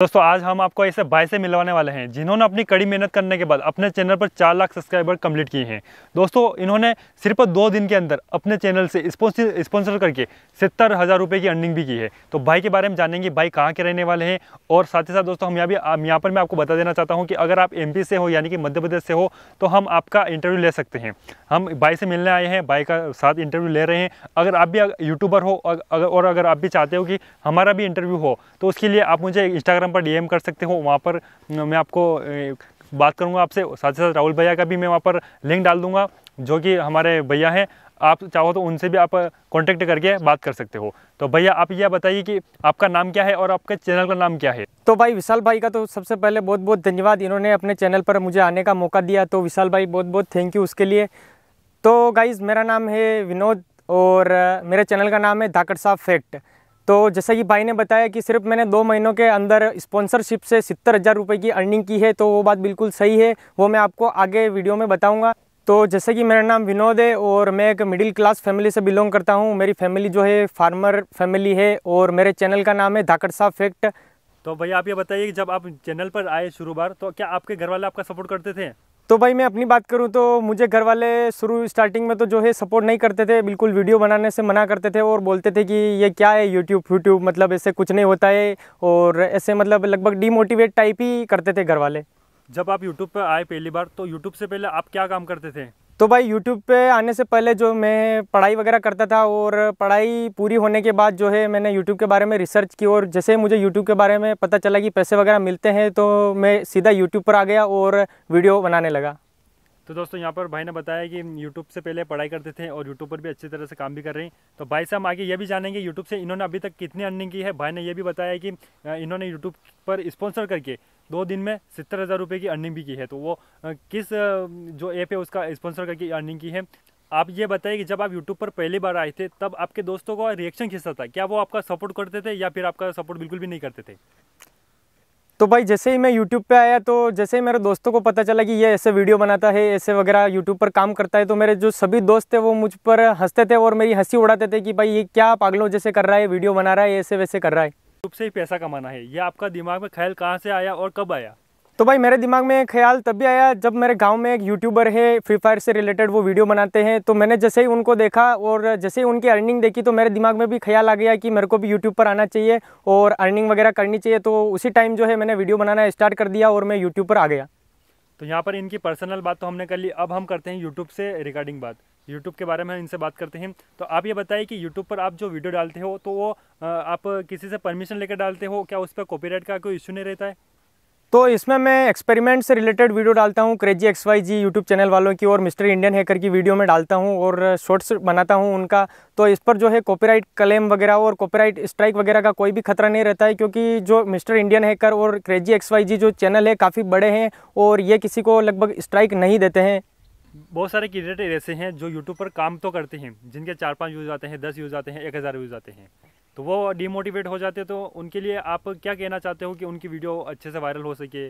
दोस्तों आज हम आपको ऐसे भाई से मिलवाने वाले हैं जिन्होंने अपनी कड़ी मेहनत करने के बाद अपने चैनल पर चार लाख सब्सक्राइबर कंप्लीट किए हैं दोस्तों इन्होंने सिर्फ दो दिन के अंदर अपने चैनल से स्पॉन्सर करके सत्तर हज़ार रुपये की अर्निंग भी की है तो भाई के बारे में जानेंगे भाई कहाँ के रहने वाले हैं और साथ ही साथ दोस्तों हम यहाँ भी यहाँ पर मैं आपको बता देना चाहता हूँ कि अगर आप एम से हो यानी कि मध्य प्रदेश से हो तो हम आपका इंटरव्यू ले सकते हैं हम भाई से मिलने आए हैं भाई का साथ इंटरव्यू ले रहे हैं अगर आप भी यूट्यूबर हो और अगर आप भी चाहते हो कि हमारा भी इंटरव्यू हो तो उसके लिए आप मुझे इंस्टाग्राम इंस्टाग्राम पर डीएम कर सकते हो वहाँ पर मैं आपको बात करूँगा आपसे साथ ही साथ राहुल भैया का भी मैं वहाँ पर लिंक डाल दूँगा जो कि हमारे भैया हैं आप चाहो तो उनसे भी आप कांटेक्ट करके बात कर सकते हो तो भैया आप यह बताइए कि आपका नाम क्या है और आपके चैनल का नाम क्या है तो भाई विशाल भाई का तो सबसे पहले बहुत बहुत धन्यवाद इन्होंने अपने चैनल पर मुझे आने का मौका दिया तो विशाल भाई बहुत बहुत थैंक यू उसके लिए तो गाइज़ मेरा नाम है विनोद और मेरे चैनल का नाम है धाकड़ साहब फैक्ट तो जैसा कि भाई ने बताया कि सिर्फ मैंने दो महीनों के अंदर स्पॉन्सरशिप से सत्तर हज़ार रुपये की अर्निंग की है तो वो बात बिल्कुल सही है वो मैं आपको आगे वीडियो में बताऊँगा तो जैसे कि मेरा नाम विनोद है और मैं एक मिडिल क्लास फैमिली से बिलोंग करता हूँ मेरी फैमिली जो है फार्मर फैमिली है और मेरे चैनल का नाम है धाकर साहब फैक्ट तो भैया आप ये बताइए कि जब आप चैनल पर आए शुरू बार तो क्या आपके घर वाले आपका सपोर्ट करते थे तो भाई मैं अपनी बात करूं तो मुझे घर वाले शुरू स्टार्टिंग में तो जो है सपोर्ट नहीं करते थे बिल्कुल वीडियो बनाने से मना करते थे और बोलते थे कि ये क्या है यूट्यूब यूट्यूब मतलब ऐसे कुछ नहीं होता है और ऐसे मतलब लगभग डीमोटिवेट टाइप ही करते थे घर वाले जब आप यूट्यूब पर आए पहली बार तो यूट्यूब से पहले आप क्या काम करते थे तो भाई YouTube पे आने से पहले जो मैं पढ़ाई वगैरह करता था और पढ़ाई पूरी होने के बाद जो है मैंने YouTube के बारे में रिसर्च की और जैसे मुझे YouTube के बारे में पता चला कि पैसे वगैरह मिलते हैं तो मैं सीधा YouTube पर आ गया और वीडियो बनाने लगा तो दोस्तों यहाँ पर भाई ने बताया कि YouTube से पहले पढ़ाई करते थे और YouTube पर भी अच्छी तरह से काम भी कर रहे हैं तो भाई से हम आगे ये भी जानेंगे YouTube से इन्होंने अभी तक कितनी अर्निंग की है भाई ने ये भी बताया कि इन्होंने YouTube पर स्पॉन्सर करके दो दिन में सत्तर हज़ार रुपये की अर्निंग भी की है तो वो किस जो ऐप है उसका स्पॉन्सर करके अर्निंग की है आप ये बताइए कि जब आप यूट्यूब पर पहली बार आए थे तब आपके दोस्तों का रिएक्शन कैसा था क्या वो आपका सपोर्ट करते थे या फिर आपका सपोर्ट बिल्कुल भी नहीं करते थे तो भाई जैसे ही मैं यूट्यूब पे आया तो जैसे ही मेरे दोस्तों को पता चला कि ये ऐसे वीडियो बनाता है ऐसे वगैरह यूट्यूब पर काम करता है तो मेरे जो सभी दोस्त थे वो मुझ पर हंसते थे और मेरी हंसी उड़ाते थे कि भाई ये क्या पागलों जैसे कर रहा है वीडियो बना रहा है ऐसे वैसे कर रहा है यूट्यूब से ही पैसा कमाना है ये आपका दिमाग में ख्याल कहाँ से आया और कब आया तो भाई मेरे दिमाग में ख्याल तब भी आया जब मेरे गांव में एक यूट्यूबर है फ्री फायर से रिलेटेड वो वीडियो बनाते हैं तो मैंने जैसे ही उनको देखा और जैसे ही उनकी अर्निंग देखी तो मेरे दिमाग में भी ख्याल आ गया कि मेरे को भी यूट्यूब पर आना चाहिए और अर्निंग वगैरह करनी चाहिए तो उसी टाइम जो है मैंने वीडियो बनाना स्टार्ट कर दिया और मैं यूट्यूब पर आ गया तो यहाँ पर इनकी पर्सनल बात तो हमने कर ली अब हम करते हैं यूट्यूब से रिगार्डिंग बात यूट्यूब के बारे में इनसे बात करते हैं तो आप ये बताइए कि यूट्यूब पर आप जो वीडियो डालते हो तो वो आप किसी से परमिशन लेकर डालते हो क्या उस पर कॉपीराइट का कोई इशू नहीं रहता है तो इसमें मैं एक्सपेरिमेंट से रिलेटेड वीडियो डालता हूँ crazy X Y G YouTube channel वालों की और मिस्टर इंडियन हैकर की वीडियो में डालता हूँ और शॉर्ट्स बनाता हूँ उनका तो इस पर जो है कॉपीराइट क्लेम वगैरह और कॉपीराइट स्ट्राइक वगैरह का कोई भी खतरा नहीं रहता है क्योंकि जो मिस्टर इंडियन हैकर और क्रेजी एक्स वाई जी जो चैनल है काफ़ी बड़े हैं और ये किसी को लगभग स्ट्राइक नहीं देते हैं बहुत सारे क्रिएटर ऐसे हैं जो यूट्यूब पर काम तो करते हैं जिनके चार पाँच व्यूज़ आते हैं दस व्यूज़ आते हैं एक हज़ार व्यूज़ आते हैं तो वो डीमोटिवेट हो जाते हैं तो उनके लिए आप क्या कहना चाहते हो कि उनकी वीडियो अच्छे से वायरल हो सके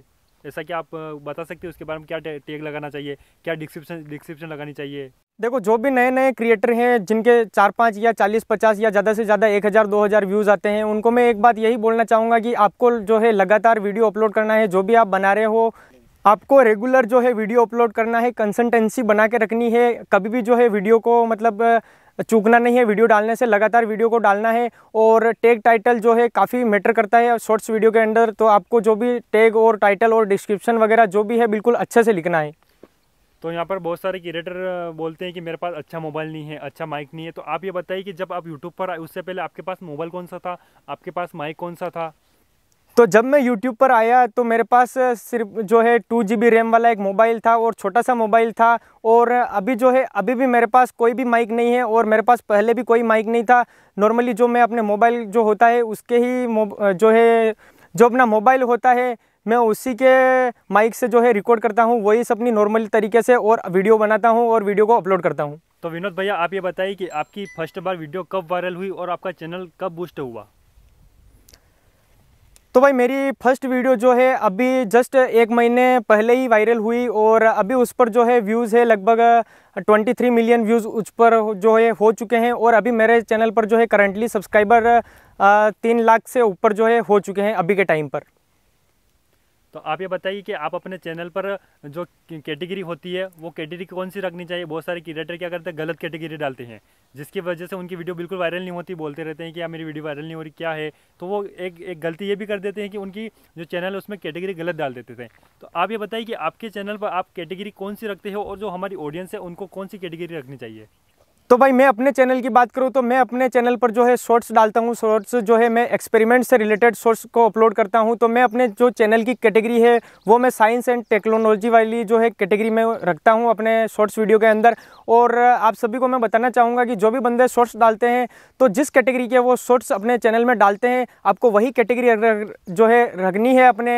ऐसा कि आप बता सकते हो उसके बारे में क्या टैग लगाना चाहिए क्या डिस्क्रिप्शन डिस्क्रिप्शन लगानी चाहिए देखो जो भी नए नए क्रिएटर हैं जिनके चार पाँच या चालीस पचास या ज़्यादा से ज़्यादा एक हज़ार दो हज़ार व्यूज़ आते हैं उनको मैं एक बात यही बोलना चाहूँगा कि आपको जो है लगातार वीडियो अपलोड करना है जो भी आप बना रहे हो आपको रेगुलर जो है वीडियो अपलोड करना है कंसल्टेंसी बना के रखनी है कभी भी जो है वीडियो को मतलब चूकना नहीं है वीडियो डालने से लगातार वीडियो को डालना है और टैग टाइटल जो है काफ़ी मैटर करता है शॉर्ट्स वीडियो के अंदर तो आपको जो भी टैग और टाइटल और डिस्क्रिप्शन वगैरह जो भी है बिल्कुल अच्छे से लिखना है तो यहाँ पर बहुत सारे क्रिएटर बोलते हैं कि मेरे पास अच्छा मोबाइल नहीं है अच्छा माइक नहीं है तो आप ये बताइए कि जब आप यूट्यूब पर आए उससे पहले आपके पास मोबाइल कौन सा था आपके पास माइक कौन सा था तो जब मैं यूट्यूब पर आया तो मेरे पास सिर्फ जो है टू जी बी रैम वाला एक मोबाइल था और छोटा सा मोबाइल था और अभी जो है अभी भी मेरे पास कोई भी माइक नहीं है और मेरे पास पहले भी कोई माइक नहीं था नॉर्मली जो मैं अपने मोबाइल जो होता है उसके ही जो है जो अपना मोबाइल होता है मैं उसी के माइक से जो है रिकॉर्ड करता हूँ वही सब अपनी नॉर्मल तरीके से और वीडियो बनाता हूँ और वीडियो को अपलोड करता हूँ तो विनोद भैया आप ये बताइए कि आपकी फर्स्ट बार वीडियो कब वायरल हुई और आपका चैनल कब बूस्ट हुआ तो भाई मेरी फर्स्ट वीडियो जो है अभी जस्ट एक महीने पहले ही वायरल हुई और अभी उस पर जो है व्यूज़ है लगभग 23 मिलियन व्यूज़ उस पर जो है हो चुके हैं और अभी मेरे चैनल पर जो है करंटली सब्सक्राइबर तीन लाख से ऊपर जो है हो चुके हैं अभी के टाइम पर तो आप ये बताइए कि आप अपने चैनल पर जो कैटेगरी होती है वो कैटेगरी कौन सी रखनी चाहिए बहुत सारे क्रिएटर क्या करते हैं गलत कैटेगरी डालते हैं जिसकी वजह से उनकी वीडियो बिल्कुल वायरल नहीं होती बोलते रहते हैं कि यार मेरी वीडियो वायरल नहीं हो रही क्या है तो वो एक एक गलती ये भी कर देते हैं कि उनकी जो चैनल है उसमें कैटेगरी गलत डाल देते थे तो आप ये बताइए कि आपके चैनल पर आप कैटेगरी कौन सी रखते हो और जो हमारी ऑडियंस है उनको कौन सी कैटेगरी रखनी चाहिए तो भाई मैं अपने चैनल की बात करूँ तो मैं अपने चैनल पर जो है शॉर्ट्स डालता हूँ शॉर्ट्स जो है मैं एक्सपेरिमेंट से रिलेटेड शॉर्ट्स को अपलोड करता हूँ तो मैं अपने जो चैनल की कैटेगरी है वो मैं साइंस एंड टेक्नोलॉजी वाली जो है कैटेगरी में रखता हूँ अपने शॉर्ट्स वीडियो के अंदर और आप सभी को मैं बताना चाहूँगा कि जो भी बंदे शॉर्ट्स डालते हैं तो जिस कैटेगरी के वो शॉर्ट्स अपने चैनल में डालते हैं आपको वही कैटेगरी जो है रखनी है अपने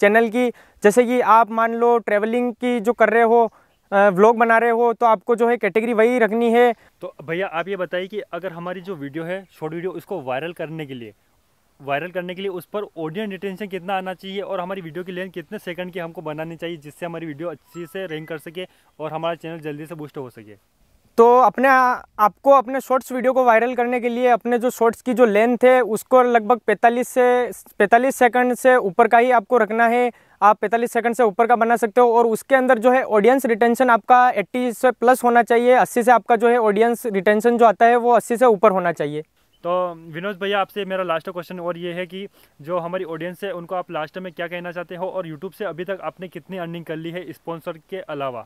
चैनल की जैसे कि आप मान लो ट्रैवलिंग की जो कर रहे हो व्लॉग बना रहे हो तो आपको जो है कैटेगरी वही रखनी है तो भैया आप ये बताइए कि अगर हमारी जो वीडियो है शॉर्ट वीडियो उसको वायरल करने के लिए वायरल करने के लिए उस पर ऑडियंस डिटेंशन कितना आना चाहिए और हमारी वीडियो की लेंथ कितने सेकंड की हमको बनानी चाहिए जिससे हमारी वीडियो अच्छी से रैंक कर सके और हमारा चैनल जल्दी से बूस्ट हो सके तो अपने आपको अपने शॉर्ट्स वीडियो को वायरल करने के लिए अपने जो शॉर्ट्स की जो लेंथ है उसको लगभग 45 से 45 सेकंड से ऊपर का ही आपको रखना है आप 45 सेकंड से ऊपर का बना सकते हो और उसके अंदर जो है ऑडियंस रिटेंशन आपका 80 से प्लस होना चाहिए 80 से आपका जो है ऑडियंस रिटेंशन जो आता है वो अस्सी से ऊपर होना चाहिए तो विनोद भैया आपसे मेरा लास्ट क्वेश्चन और ये है कि जो हमारी ऑडियंस है उनको आप लास्ट में क्या कहना चाहते हो और यूट्यूब से अभी तक आपने कितनी अर्निंग कर ली है स्पॉन्सर के अलावा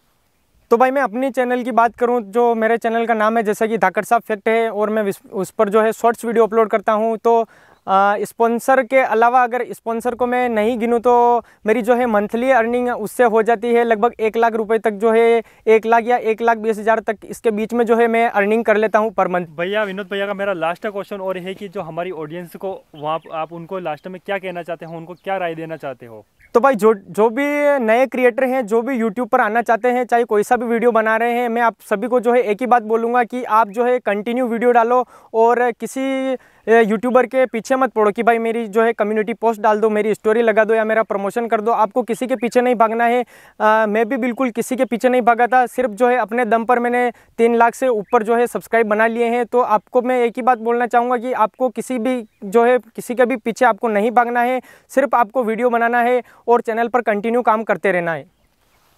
तो भाई मैं अपने चैनल की बात करूं जो मेरे चैनल का नाम है जैसा कि धाकड़ साहब फैक्ट है और मैं उस पर जो है शॉर्ट्स वीडियो अपलोड करता हूं तो स्पॉन्सर के अलावा अगर स्पॉन्सर को मैं नहीं गिनूँ तो मेरी जो है मंथली अर्निंग उससे हो जाती है लगभग एक लाख रुपए तक जो है एक लाख या एक लाख बीस हज़ार तक इसके बीच में जो है मैं अर्निंग कर लेता हूँ पर मंथ भैया विनोद भैया का मेरा लास्ट क्वेश्चन और है कि जो हमारी ऑडियंस को वहाँ आप उनको लास्ट में क्या कहना चाहते हो उनको क्या राय देना चाहते हो तो भाई जो जो भी नए क्रिएटर हैं जो भी यूट्यूब पर आना चाहते हैं चाहे कोई सा भी वीडियो बना रहे हैं मैं आप सभी को जो है एक ही बात बोलूँगा कि आप जो है कंटिन्यू वीडियो डालो और किसी यूट्यूबर के पीछे मत पड़ो कि भाई मेरी जो है कम्युनिटी पोस्ट डाल दो मेरी स्टोरी लगा दो या मेरा प्रमोशन कर दो आपको किसी के पीछे नहीं भागना है आ, मैं भी बिल्कुल किसी के पीछे नहीं भागा था सिर्फ जो है अपने दम पर मैंने तीन लाख से ऊपर जो है सब्सक्राइब बना लिए हैं तो आपको मैं एक ही बात बोलना चाहूँगा कि आपको किसी भी जो है किसी के भी पीछे आपको नहीं भागना है सिर्फ आपको वीडियो बनाना है और चैनल पर कंटिन्यू काम करते रहना है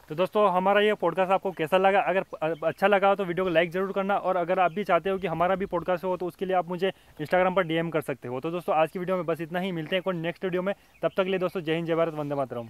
तो दोस्तों हमारा ये पॉडकास्ट आपको कैसा लगा अगर अच्छा लगा हो तो वीडियो को लाइक ज़रूर करना और अगर आप भी चाहते हो कि हमारा भी पॉडकास्ट हो तो उसके लिए आप मुझे इंस्टाग्राम पर डीएम कर सकते हो तो दोस्तों आज की वीडियो में बस इतना ही मिलते हैं नेक्स्ट वीडियो में तब तक लिए दोस्तों जय हिंद जय भारत वंदे मातरम